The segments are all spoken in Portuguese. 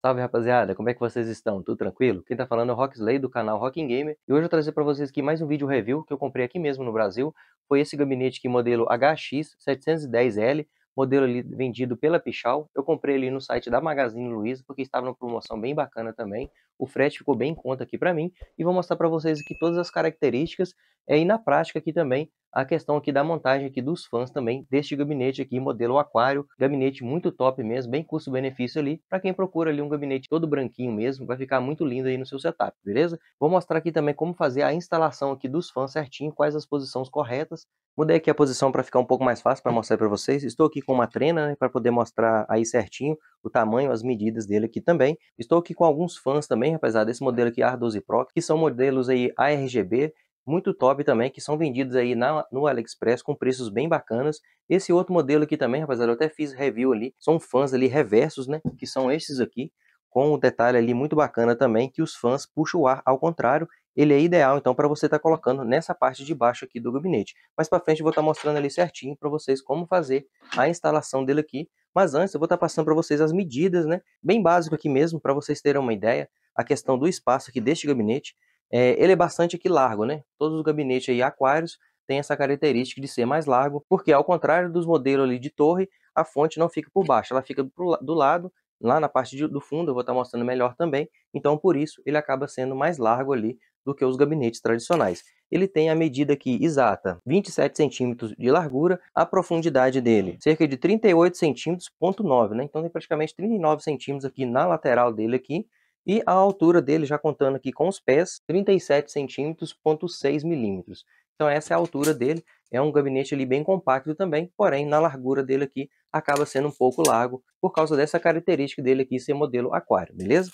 Salve rapaziada, como é que vocês estão? Tudo tranquilo? Quem tá falando é o Roxley do canal Rocking Gamer e hoje eu trazer para vocês aqui mais um vídeo review que eu comprei aqui mesmo no Brasil. Foi esse gabinete aqui modelo HX710L modelo ali vendido pela Pichal. Eu comprei ele no site da Magazine Luiza, porque estava numa promoção bem bacana também. O frete ficou bem em conta aqui para mim e vou mostrar para vocês aqui todas as características é, e na prática aqui também a questão aqui da montagem aqui dos fãs também deste gabinete aqui, modelo aquário, gabinete muito top mesmo, bem custo-benefício ali, para quem procura ali um gabinete todo branquinho mesmo, vai ficar muito lindo aí no seu setup, beleza? Vou mostrar aqui também como fazer a instalação aqui dos fãs certinho, quais as posições corretas, mudei aqui a posição para ficar um pouco mais fácil para mostrar para vocês, estou aqui com tipo uma trena né, para poder mostrar aí certinho o tamanho, as medidas dele aqui também. Estou aqui com alguns fãs também, apesar desse modelo aqui R12 Pro, que são modelos aí ARGB, muito top também, que são vendidos aí na, no AliExpress com preços bem bacanas. Esse outro modelo aqui também, rapaziada, eu até fiz review ali, são fãs ali reversos, né, que são esses aqui, com um detalhe ali muito bacana também, que os fãs puxam o ar ao contrário, ele é ideal então para você estar tá colocando nessa parte de baixo aqui do gabinete. Mais para frente eu vou estar tá mostrando ali certinho para vocês como fazer a instalação dele aqui, mas antes eu vou estar tá passando para vocês as medidas, né? Bem básico aqui mesmo, para vocês terem uma ideia, a questão do espaço aqui deste gabinete, é, ele é bastante aqui largo, né? Todos os gabinetes aí aquários têm essa característica de ser mais largo, porque ao contrário dos modelos ali de torre, a fonte não fica por baixo, ela fica do lado lá na parte do fundo, eu vou estar tá mostrando melhor também. Então, por isso, ele acaba sendo mais largo ali do que os gabinetes tradicionais. Ele tem a medida aqui exata, 27 centímetros de largura, a profundidade dele cerca de 38 centímetros, ponto 9, né? Então tem praticamente 39 centímetros aqui na lateral dele aqui, e a altura dele, já contando aqui com os pés, 37 centímetros, ponto 6 milímetros. Então essa é a altura dele, é um gabinete ali bem compacto também, porém na largura dele aqui acaba sendo um pouco largo por causa dessa característica dele aqui ser modelo aquário, beleza?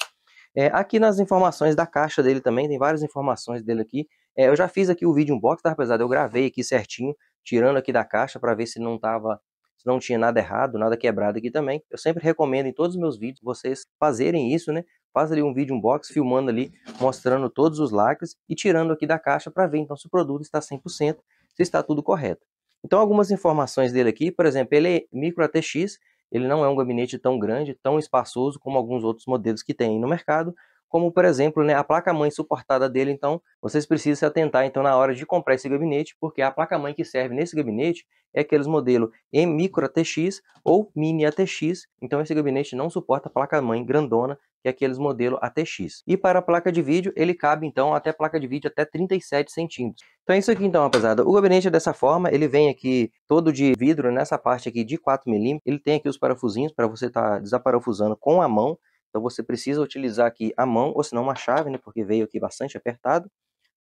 É, aqui nas informações da caixa dele também, tem várias informações dele aqui. É, eu já fiz aqui o vídeo unboxing, tá, de Eu gravei aqui certinho, tirando aqui da caixa para ver se não tava se não tinha nada errado, nada quebrado aqui também. Eu sempre recomendo em todos os meus vídeos vocês fazerem isso, né? Faz ali um vídeo unboxing, filmando ali, mostrando todos os lacres e tirando aqui da caixa para ver então se o produto está 100%, se está tudo correto. Então algumas informações dele aqui, por exemplo, ele é micro ATX, ele não é um gabinete tão grande, tão espaçoso como alguns outros modelos que tem no mercado, como por exemplo né, a placa-mãe suportada dele, então vocês precisam se atentar então na hora de comprar esse gabinete, porque a placa-mãe que serve nesse gabinete é aqueles modelo em micro ATX ou mini ATX, então esse gabinete não suporta placa-mãe grandona, que é aqueles modelo ATX. E para a placa de vídeo, ele cabe então até placa de vídeo até 37 centímetros. Então é isso aqui então, rapaziada. O gabinete é dessa forma, ele vem aqui todo de vidro, nessa parte aqui de 4 milímetros. Ele tem aqui os parafusinhos para você estar tá desaparafusando com a mão. Então você precisa utilizar aqui a mão, ou senão uma chave, né, porque veio aqui bastante apertado.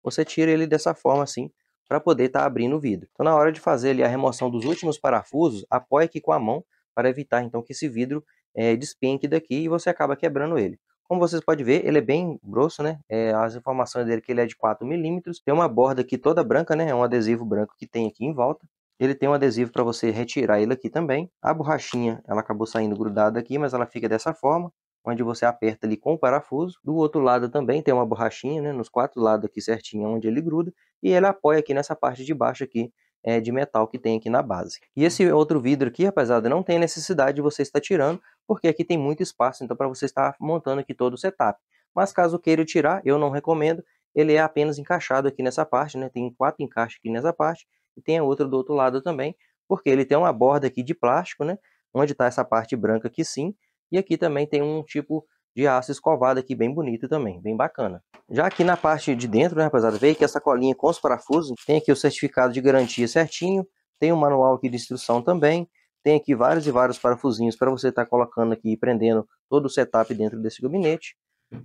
Você tira ele dessa forma assim, para poder estar tá abrindo o vidro. Então na hora de fazer ali a remoção dos últimos parafusos, apoie aqui com a mão para evitar então que esse vidro é, eh, despenque daqui e você acaba quebrando ele. Como vocês podem ver, ele é bem grosso, né? É, as informações dele é que ele é de 4 milímetros. Tem uma borda aqui toda branca, né? É um adesivo branco que tem aqui em volta. Ele tem um adesivo para você retirar ele aqui também. A borrachinha, ela acabou saindo grudada aqui, mas ela fica dessa forma onde você aperta ali com o parafuso. Do outro lado também tem uma borrachinha, né, nos quatro lados aqui certinho onde ele gruda, e ele apoia aqui nessa parte de baixo aqui é, de metal que tem aqui na base. E esse outro vidro aqui, rapaziada, não tem necessidade de você estar tirando, porque aqui tem muito espaço, então para você estar montando aqui todo o setup. Mas caso queira tirar, eu não recomendo, ele é apenas encaixado aqui nessa parte, né? tem quatro encaixes aqui nessa parte, e tem a outra do outro lado também, porque ele tem uma borda aqui de plástico, né? onde está essa parte branca aqui sim, e aqui também tem um tipo de aço escovado aqui, bem bonito também, bem bacana. Já aqui na parte de dentro, né, rapaziada, veio que essa colinha com os parafusos, tem aqui o certificado de garantia certinho, tem o um manual aqui de instrução também, tem aqui vários e vários parafusinhos para você estar tá colocando aqui e prendendo todo o setup dentro desse gabinete.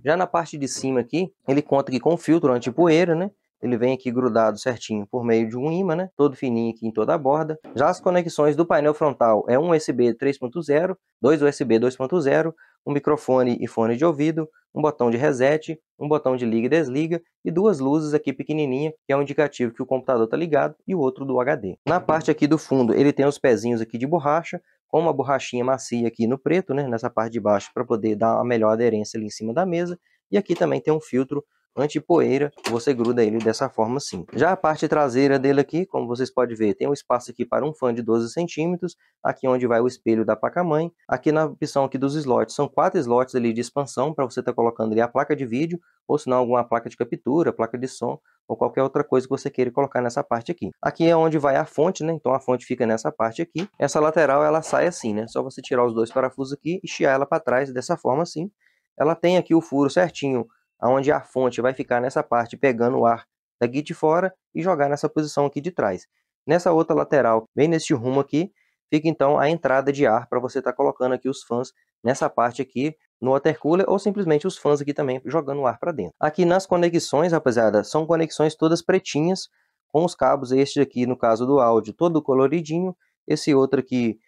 Já na parte de cima aqui, ele conta aqui com filtro anti-poeira, né? ele vem aqui grudado certinho por meio de um imã, né? Todo fininho aqui em toda a borda. Já as conexões do painel frontal é um USB 3.0, dois USB 2.0, um microfone e fone de ouvido, um botão de reset, um botão de liga e desliga e duas luzes aqui pequenininha, que é um indicativo que o computador está ligado e o outro do HD. Na parte aqui do fundo, ele tem os pezinhos aqui de borracha, com uma borrachinha macia aqui no preto, né, nessa parte de baixo, para poder dar a melhor aderência ali em cima da mesa. E aqui também tem um filtro antipoeira, você gruda ele dessa forma assim. Já a parte traseira dele aqui, como vocês podem ver, tem um espaço aqui para um fã de 12 centímetros, aqui onde vai o espelho da placa-mãe, aqui na opção aqui dos slots, são quatro slots ali de expansão para você estar tá colocando ali a placa de vídeo, ou se não alguma placa de captura, placa de som, ou qualquer outra coisa que você queira colocar nessa parte aqui. Aqui é onde vai a fonte, né? Então a fonte fica nessa parte aqui. Essa lateral ela sai assim, né? Só você tirar os dois parafusos aqui e chiar ela para trás dessa forma assim. Ela tem aqui o furo certinho Aonde a fonte vai ficar nessa parte pegando o ar daqui de fora e jogar nessa posição aqui de trás. Nessa outra lateral, bem neste rumo aqui, fica então a entrada de ar para você estar tá colocando aqui os fãs nessa parte aqui no water cooler ou simplesmente os fãs aqui também jogando o ar para dentro. Aqui nas conexões, rapaziada, são conexões todas pretinhas com os cabos, este aqui no caso do áudio todo coloridinho, esse outro aqui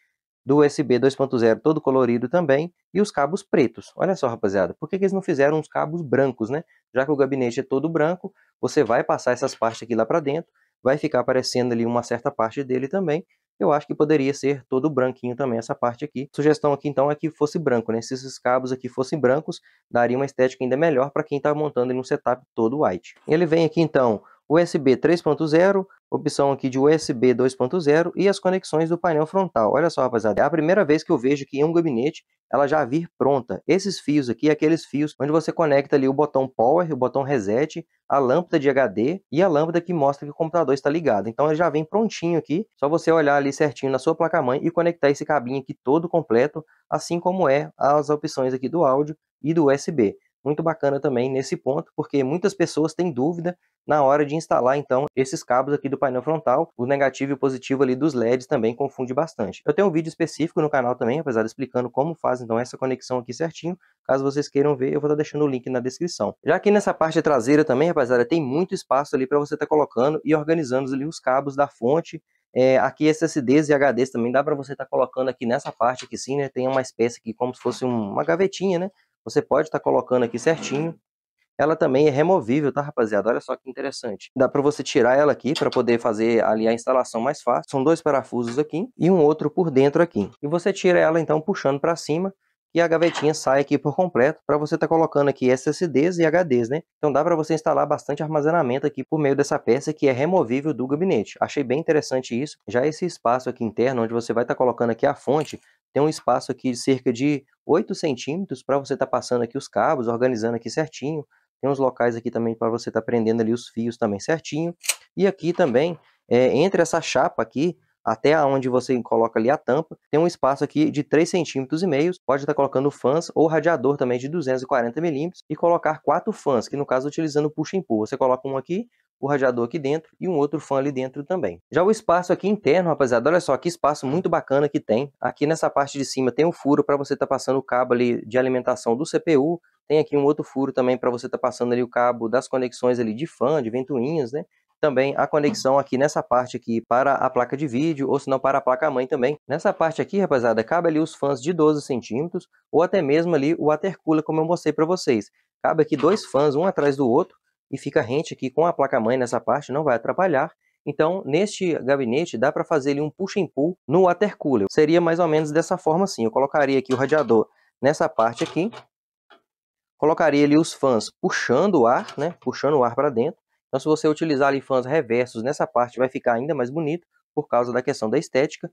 do USB 2.0 todo colorido também e os cabos pretos. Olha só, rapaziada, por que, que eles não fizeram os cabos brancos, né? Já que o gabinete é todo branco, você vai passar essas partes aqui lá para dentro, vai ficar aparecendo ali uma certa parte dele também. Eu acho que poderia ser todo branquinho também essa parte aqui. Sugestão aqui então é que fosse branco, né? Se esses cabos aqui fossem brancos, daria uma estética ainda melhor para quem está montando em um setup todo white. Ele vem aqui então USB 3.0, opção aqui de USB 2.0 e as conexões do painel frontal. Olha só, rapaziada, é a primeira vez que eu vejo que em um gabinete ela já vir pronta. Esses fios aqui, aqueles fios onde você conecta ali o botão power, o botão reset, a lâmpada de HD e a lâmpada que mostra que o computador está ligado. Então ele já vem prontinho aqui, só você olhar ali certinho na sua placa-mãe e conectar esse cabinho aqui todo completo, assim como é as opções aqui do áudio e do USB muito bacana também nesse ponto, porque muitas pessoas têm dúvida na hora de instalar então esses cabos aqui do painel frontal, o negativo e o positivo ali dos LEDs também confunde bastante. Eu tenho um vídeo específico no canal também, apesar de explicando como faz então essa conexão aqui certinho, caso vocês queiram ver, eu vou estar deixando o link na descrição. Já aqui nessa parte traseira também, rapaziada, tem muito espaço ali para você estar tá colocando e organizando ali os cabos da fonte, é, aqui SSDs e HDs também dá para você estar tá colocando aqui nessa parte aqui sim, né? Tem uma espécie aqui como se fosse uma gavetinha, né? Você pode estar tá colocando aqui certinho. Ela também é removível, tá, rapaziada? Olha só que interessante. Dá para você tirar ela aqui para poder fazer ali a instalação mais fácil. São dois parafusos aqui e um outro por dentro aqui. E você tira ela então puxando para cima e a gavetinha sai aqui por completo para você estar tá colocando aqui SSDs e HDs, né? Então dá para você instalar bastante armazenamento aqui por meio dessa peça que é removível do gabinete. Achei bem interessante isso. Já esse espaço aqui interno onde você vai estar tá colocando aqui a fonte, tem um espaço aqui de cerca de 8 centímetros para você estar tá passando aqui os cabos, organizando aqui certinho. Tem uns locais aqui também para você estar tá prendendo ali os fios também certinho. E aqui também, é, entre essa chapa aqui, até onde você coloca ali a tampa, tem um espaço aqui de 3,5 centímetros e pode estar tá colocando fãs ou radiador também de 240 milímetros e colocar quatro fãs, que no caso utilizando puxa e empurra, você coloca um aqui, o radiador aqui dentro e um outro fã ali dentro também. Já o espaço aqui interno, rapaziada, olha só que espaço muito bacana que tem. Aqui nessa parte de cima tem um furo para você estar tá passando o cabo ali de alimentação do CPU, tem aqui um outro furo também para você estar tá passando ali o cabo das conexões ali de fã, de ventoinhas, né? também a conexão aqui nessa parte aqui para a placa de vídeo, ou se não para a placa-mãe também. Nessa parte aqui, rapaziada, cabe ali os fãs de 12 centímetros, ou até mesmo ali o cooler, como eu mostrei para vocês. Cabe aqui dois fãs, um atrás do outro, e fica rente aqui com a placa-mãe nessa parte, não vai atrapalhar. Então, neste gabinete, dá para fazer ele um push and pull no water cooler. Seria mais ou menos dessa forma assim. Eu colocaria aqui o radiador nessa parte aqui. Colocaria ali os fãs puxando o ar, né? Puxando o ar para dentro. Então, se você utilizar ali fãs reversos nessa parte, vai ficar ainda mais bonito por causa da questão da estética.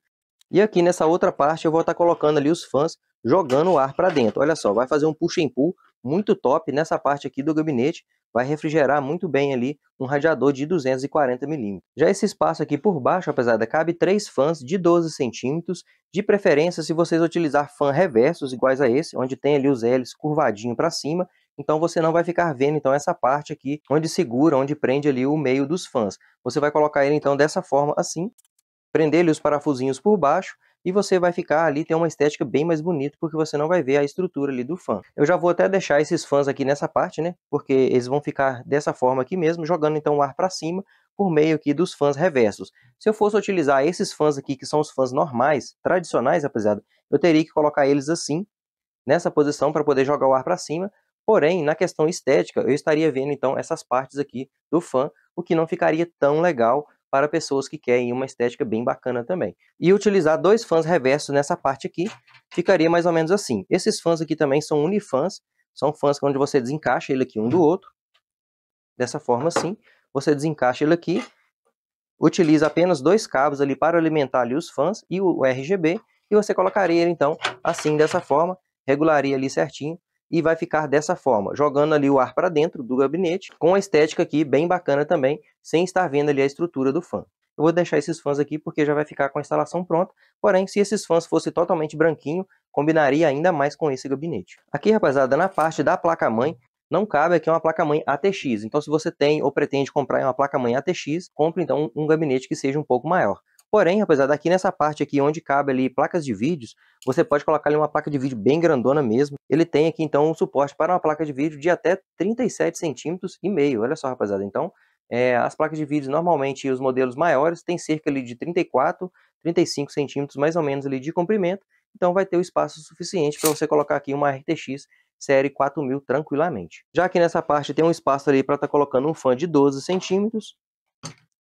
E aqui nessa outra parte eu vou estar tá colocando ali os fãs jogando o ar para dentro. Olha só, vai fazer um push and pull muito top nessa parte aqui do gabinete vai refrigerar muito bem ali um radiador de 240 mm. Já esse espaço aqui por baixo, apesar da cabe três fãs de 12 centímetros, de preferência se vocês utilizar fãs reversos iguais a esse, onde tem ali os L's curvadinho para cima, então você não vai ficar vendo então essa parte aqui onde segura, onde prende ali o meio dos fãs. Você vai colocar ele então dessa forma assim, prender ele os parafusinhos por baixo e você vai ficar ali, ter uma estética bem mais bonita, porque você não vai ver a estrutura ali do fã. Eu já vou até deixar esses fãs aqui nessa parte, né? Porque eles vão ficar dessa forma aqui mesmo, jogando então o ar para cima, por meio aqui dos fãs reversos. Se eu fosse utilizar esses fãs aqui, que são os fãs normais, tradicionais, rapaziada, eu teria que colocar eles assim, nessa posição, para poder jogar o ar para cima. Porém, na questão estética, eu estaria vendo então essas partes aqui do fã, o que não ficaria tão legal para pessoas que querem uma estética bem bacana também. E utilizar dois fãs reversos nessa parte aqui ficaria mais ou menos assim. Esses fãs aqui também são unifãs, são fãs onde você desencaixa ele aqui um do outro. Dessa forma assim, você desencaixa ele aqui, utiliza apenas dois cabos ali para alimentar ali os fãs e o RGB, e você colocaria ele então assim dessa forma, regularia ali certinho e vai ficar dessa forma, jogando ali o ar para dentro do gabinete, com a estética aqui bem bacana também, sem estar vendo ali a estrutura do fã. Eu vou deixar esses fãs aqui porque já vai ficar com a instalação pronta, porém se esses fãs fossem totalmente branquinho, combinaria ainda mais com esse gabinete. Aqui rapaziada, na parte da placa-mãe, não cabe aqui uma placa-mãe ATX, então se você tem ou pretende comprar uma placa-mãe ATX, compre então um gabinete que seja um pouco maior. Porém, rapaziada, aqui nessa parte aqui onde cabe ali placas de vídeos, você pode colocar ali uma placa de vídeo bem grandona mesmo. Ele tem aqui então um suporte para uma placa de vídeo de até 37 centímetros e meio. Olha só, rapaziada. Então, é, as placas de vídeo normalmente os modelos maiores têm cerca ali de 34, 35 centímetros mais ou menos ali de comprimento. Então, vai ter o espaço suficiente para você colocar aqui uma RTX série 4000 tranquilamente. Já que nessa parte tem um espaço ali para estar tá colocando um fã de 12 centímetros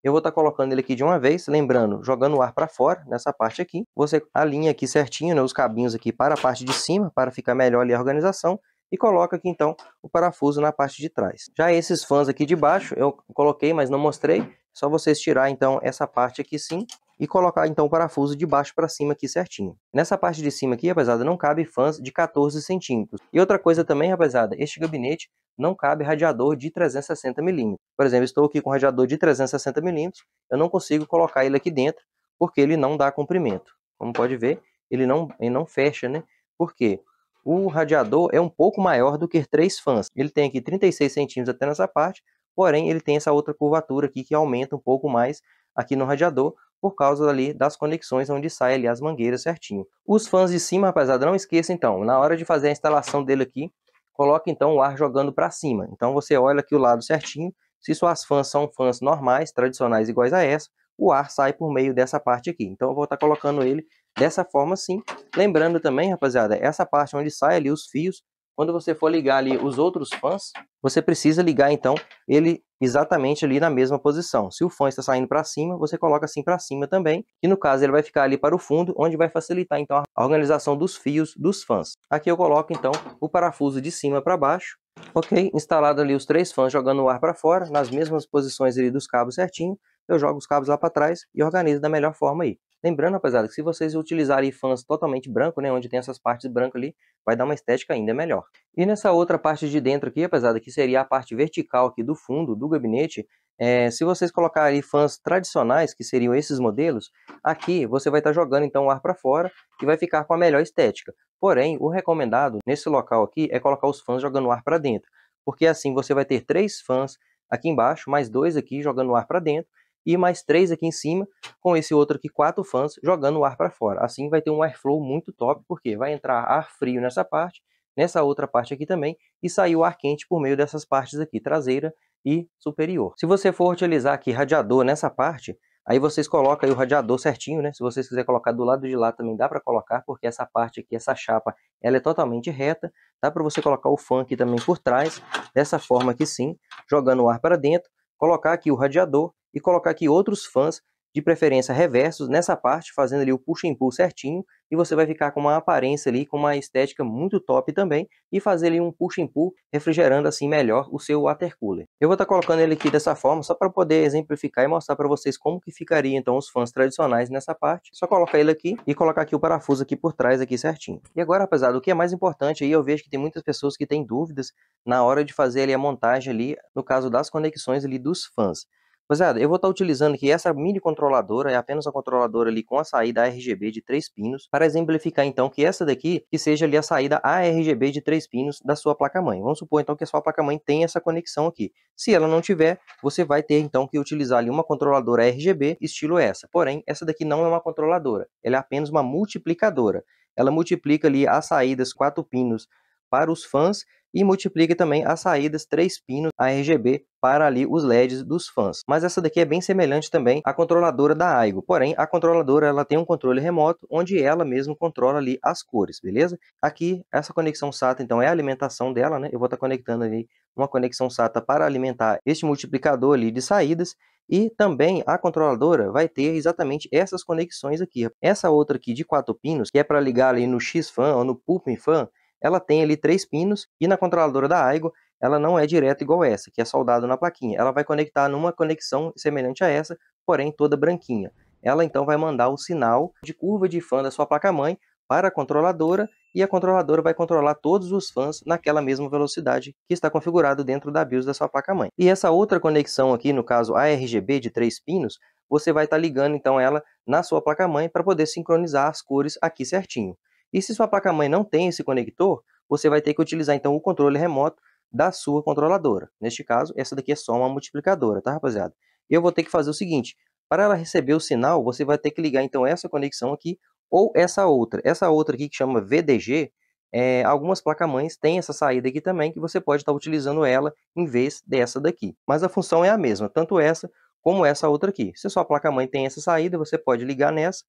eu vou estar tá colocando ele aqui de uma vez, lembrando, jogando o ar para fora, nessa parte aqui. Você alinha aqui certinho, né, os cabinhos aqui para a parte de cima, para ficar melhor ali a organização e coloca aqui então o parafuso na parte de trás. Já esses fãs aqui de baixo eu coloquei, mas não mostrei, só vocês tirar então essa parte aqui sim e colocar então o parafuso de baixo para cima aqui certinho. Nessa parte de cima aqui, rapaziada, não cabe fãs de 14 centímetros. E outra coisa também, rapaziada, este gabinete não cabe radiador de 360 milímetros. Por exemplo, estou aqui com radiador de 360 milímetros, eu não consigo colocar ele aqui dentro porque ele não dá comprimento. Como pode ver, ele não, ele não fecha, né? Por quê? O radiador é um pouco maior do que três fãs. Ele tem aqui 36 centímetros até nessa parte, porém ele tem essa outra curvatura aqui que aumenta um pouco mais aqui no radiador, por causa ali das conexões onde sai ali as mangueiras certinho. Os fãs de cima, rapaziada, não esqueça então, na hora de fazer a instalação dele aqui, coloque então o ar jogando para cima. Então você olha aqui o lado certinho, se suas fãs são fãs normais, tradicionais iguais a essa, o ar sai por meio dessa parte aqui. Então eu vou estar tá colocando ele dessa forma sim. Lembrando também, rapaziada, essa parte onde sai ali os fios, quando você for ligar ali os outros fãs, você precisa ligar então ele exatamente ali na mesma posição. Se o fã está saindo para cima, você coloca assim para cima também, e no caso ele vai ficar ali para o fundo, onde vai facilitar então a organização dos fios dos fãs. Aqui eu coloco então o parafuso de cima para baixo, ok? Instalado ali os três fãs jogando o ar para fora, nas mesmas posições ali dos cabos certinho, eu jogo os cabos lá para trás e organizo da melhor forma aí. Lembrando, rapaziada, que se vocês utilizarem fãs totalmente branco, né, onde tem essas partes brancas ali, vai dar uma estética ainda melhor. E nessa outra parte de dentro aqui, rapaziada, que seria a parte vertical aqui do fundo do gabinete, é, se vocês colocarem fãs tradicionais, que seriam esses modelos, aqui você vai estar tá jogando então o ar para fora e vai ficar com a melhor estética. Porém, o recomendado nesse local aqui é colocar os fãs jogando o ar para dentro, porque assim você vai ter três fãs aqui embaixo, mais dois aqui jogando o ar para dentro, e mais três aqui em cima, com esse outro aqui, quatro fãs, jogando o ar para fora. Assim vai ter um airflow muito top, porque vai entrar ar frio nessa parte, nessa outra parte aqui também, e sair o ar quente por meio dessas partes aqui, traseira e superior. Se você for utilizar aqui radiador nessa parte, aí vocês colocam aí o radiador certinho, né? Se vocês quiserem colocar do lado de lá também dá para colocar, porque essa parte aqui, essa chapa, ela é totalmente reta. Dá para você colocar o fã aqui também por trás, dessa forma aqui sim, jogando o ar para dentro, colocar aqui o radiador e colocar aqui outros fãs, de preferência reversos, nessa parte, fazendo ali o push and pull certinho, e você vai ficar com uma aparência ali, com uma estética muito top também, e fazer ali um push and pull, refrigerando assim melhor o seu water cooler. Eu vou estar tá colocando ele aqui dessa forma, só para poder exemplificar e mostrar para vocês como que ficaria então os fãs tradicionais nessa parte. Só colocar ele aqui e colocar aqui o parafuso aqui por trás aqui certinho. E agora, apesar do que é mais importante aí, eu vejo que tem muitas pessoas que têm dúvidas na hora de fazer ali a montagem ali, no caso das conexões ali dos fãs. Rapaziada, eu vou estar tá utilizando aqui essa mini controladora, é apenas uma controladora ali com a saída RGB de 3 pinos, para exemplificar então que essa daqui que seja ali a saída ARGB de 3 pinos da sua placa-mãe. Vamos supor então que a sua placa-mãe tem essa conexão aqui. Se ela não tiver, você vai ter então que utilizar ali uma controladora RGB estilo essa. Porém, essa daqui não é uma controladora, ela é apenas uma multiplicadora. Ela multiplica ali as saídas 4 pinos para os fãs e multiplica também as saídas três pinos RGB para ali os LEDs dos fãs. Mas essa daqui é bem semelhante também à controladora da Aigo, porém a controladora ela tem um controle remoto onde ela mesmo controla ali as cores, beleza? Aqui essa conexão SATA então é a alimentação dela, né? Eu vou estar tá conectando ali uma conexão SATA para alimentar este multiplicador ali de saídas e também a controladora vai ter exatamente essas conexões aqui. Essa outra aqui de quatro pinos, que é para ligar ali no X-Fan ou no Pulpin Fan, ela tem ali três pinos e na controladora da Aigo ela não é direta igual essa, que é soldado na plaquinha. Ela vai conectar numa conexão semelhante a essa, porém toda branquinha. Ela então vai mandar o sinal de curva de fã da sua placa-mãe para a controladora e a controladora vai controlar todos os fãs naquela mesma velocidade que está configurado dentro da BIOS da sua placa-mãe. E essa outra conexão aqui, no caso a RGB de três pinos, você vai estar tá ligando então ela na sua placa-mãe para poder sincronizar as cores aqui certinho. E se sua placa-mãe não tem esse conector, você vai ter que utilizar então o controle remoto da sua controladora. Neste caso, essa daqui é só uma multiplicadora, tá rapaziada? Eu vou ter que fazer o seguinte, para ela receber o sinal, você vai ter que ligar então essa conexão aqui ou essa outra. Essa outra aqui que chama VDG, é, algumas placas-mães têm essa saída aqui também, que você pode estar tá utilizando ela em vez dessa daqui. Mas a função é a mesma, tanto essa como essa outra aqui. Se sua placa-mãe tem essa saída, você pode ligar nessa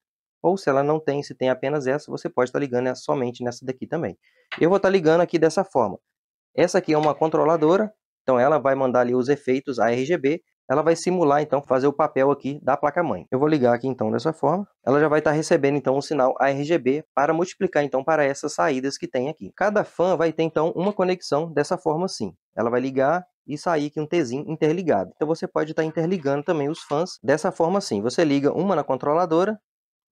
ou se ela não tem, se tem apenas essa, você pode estar tá ligando né, somente nessa daqui também. Eu vou estar tá ligando aqui dessa forma. Essa aqui é uma controladora, então ela vai mandar ali os efeitos RGB, ela vai simular então fazer o papel aqui da placa mãe. Eu vou ligar aqui então dessa forma. Ela já vai estar tá recebendo então um sinal ARGB para multiplicar então para essas saídas que tem aqui. Cada fan vai ter então uma conexão dessa forma assim. Ela vai ligar e sair aqui um Tzinho interligado. Então você pode estar tá interligando também os fãs dessa forma assim. Você liga uma na controladora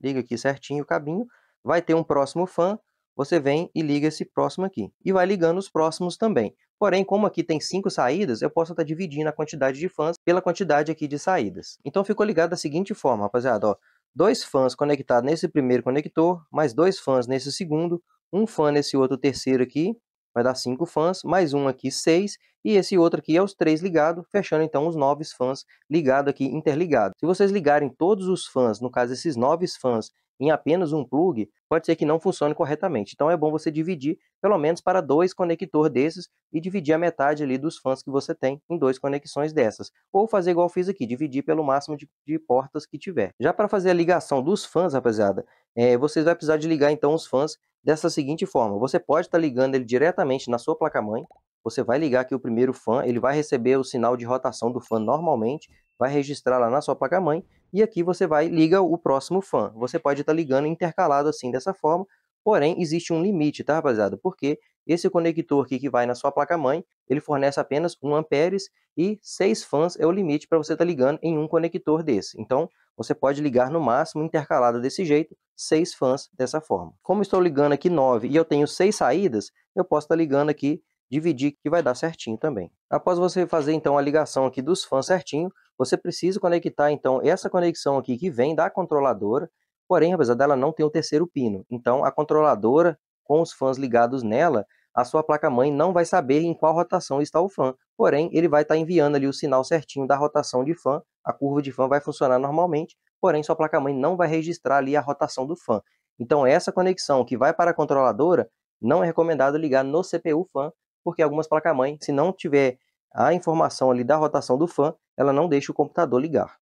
liga aqui certinho o cabinho, vai ter um próximo fã você vem e liga esse próximo aqui. E vai ligando os próximos também. Porém, como aqui tem cinco saídas, eu posso estar tá dividindo a quantidade de fãs pela quantidade aqui de saídas. Então ficou ligado da seguinte forma, rapaziada, ó, dois fãs conectados nesse primeiro conector, mais dois fãs nesse segundo, um fã nesse outro terceiro aqui, vai dar cinco fãs, mais um aqui seis e esse outro aqui é os três ligados, fechando então os nove fãs ligado aqui, interligado. Se vocês ligarem todos os fãs, no caso esses nove fãs, em apenas um plug, pode ser que não funcione corretamente. Então é bom você dividir pelo menos para dois conectores desses e dividir a metade ali dos fãs que você tem em dois conexões dessas. Ou fazer igual eu fiz aqui, dividir pelo máximo de, de portas que tiver. Já para fazer a ligação dos fãs, rapaziada, é, vocês vão precisar de ligar então os fãs dessa seguinte forma: você pode estar tá ligando ele diretamente na sua placa-mãe. Você vai ligar aqui o primeiro fã, ele vai receber o sinal de rotação do fã normalmente, vai registrar lá na sua placa-mãe e aqui você vai liga o próximo fã. Você pode estar tá ligando intercalado assim dessa forma, porém existe um limite, tá, rapaziada? Porque esse conector aqui que vai na sua placa-mãe, ele fornece apenas 1 amperes e 6 fãs é o limite para você estar tá ligando em um conector desse. Então, você pode ligar no máximo intercalada desse jeito, 6 fãs dessa forma. Como estou ligando aqui 9 e eu tenho 6 saídas, eu posso estar tá ligando aqui, dividir, que vai dar certinho também. Após você fazer então a ligação aqui dos fãs certinho, você precisa conectar então essa conexão aqui que vem da controladora, porém, apesar dela não ter o terceiro pino. Então, a controladora com os fãs ligados nela, a sua placa-mãe não vai saber em qual rotação está o fã. Porém, ele vai estar tá enviando ali o sinal certinho da rotação de fã, a curva de fã vai funcionar normalmente, porém sua placa-mãe não vai registrar ali a rotação do fã. Então, essa conexão que vai para a controladora, não é recomendado ligar no CPU fã, porque algumas placa-mãe, se não tiver a informação ali da rotação do fã, ela não deixa o computador ligar.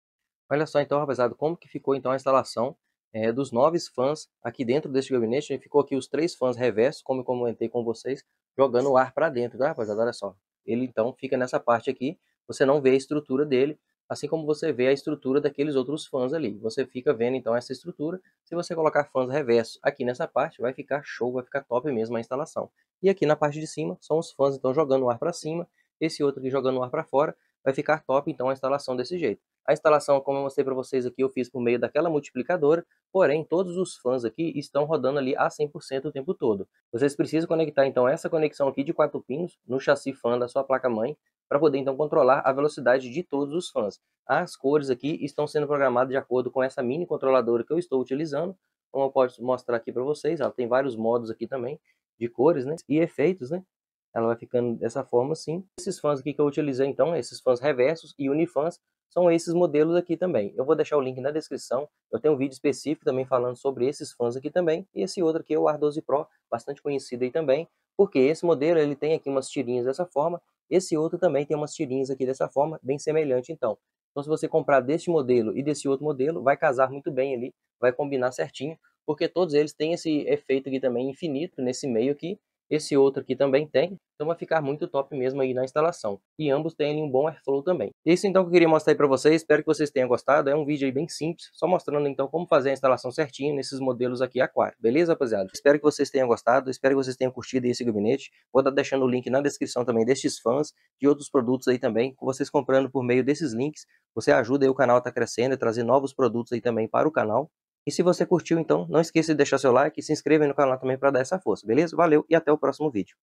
Olha só então, rapaziada, como que ficou então a instalação é, dos nove fãs aqui dentro deste gabinete. Né? Ficou aqui os três fãs reversos, como eu comentei com vocês, jogando o ar para dentro, tá, rapaziada? Olha só. Ele então fica nessa parte aqui, você não vê a estrutura dele, assim como você vê a estrutura daqueles outros fãs ali. Você fica vendo então essa estrutura. Se você colocar fãs reversos aqui nessa parte, vai ficar show, vai ficar top mesmo a instalação. E aqui na parte de cima são os fãs então jogando o ar para cima, esse outro aqui jogando o ar para fora, vai ficar top então a instalação desse jeito. A instalação, como eu mostrei para vocês aqui, eu fiz por meio daquela multiplicadora, porém todos os fãs aqui estão rodando ali a 100% o tempo todo. Vocês precisam conectar então essa conexão aqui de quatro pinos no chassi fã da sua placa-mãe, para poder então controlar a velocidade de todos os fãs. As cores aqui estão sendo programadas de acordo com essa mini controladora que eu estou utilizando, como eu posso mostrar aqui para vocês, ela tem vários modos aqui também de cores né? e efeitos, né? Ela vai ficando dessa forma assim. Esses fãs aqui que eu utilizei então, esses fãs reversos e unifãs, são esses modelos aqui também. Eu vou deixar o link na descrição, eu tenho um vídeo específico também falando sobre esses fãs aqui também, e esse outro aqui é o Ar 12 Pro, bastante conhecido aí também, porque esse modelo ele tem aqui umas tirinhas dessa forma, esse outro também tem umas tirinhas aqui dessa forma, bem semelhante então. Então se você comprar deste modelo e desse outro modelo, vai casar muito bem ali, vai combinar certinho, porque todos eles têm esse efeito aqui também infinito nesse meio aqui, esse outro aqui também tem, então vai ficar muito top mesmo aí na instalação. E ambos têm um bom airflow também. Isso então que eu queria mostrar aí para vocês, espero que vocês tenham gostado. É um vídeo aí bem simples, só mostrando então como fazer a instalação certinho nesses modelos aqui aquário. Beleza, rapaziada? Espero que vocês tenham gostado, espero que vocês tenham curtido esse gabinete. Vou estar deixando o link na descrição também destes fãs, de outros produtos aí também, vocês comprando por meio desses links. Você ajuda aí o canal a estar tá crescendo e trazer novos produtos aí também para o canal. E se você curtiu, então, não esqueça de deixar seu like e se inscrever no canal também para dar essa força, beleza? Valeu e até o próximo vídeo.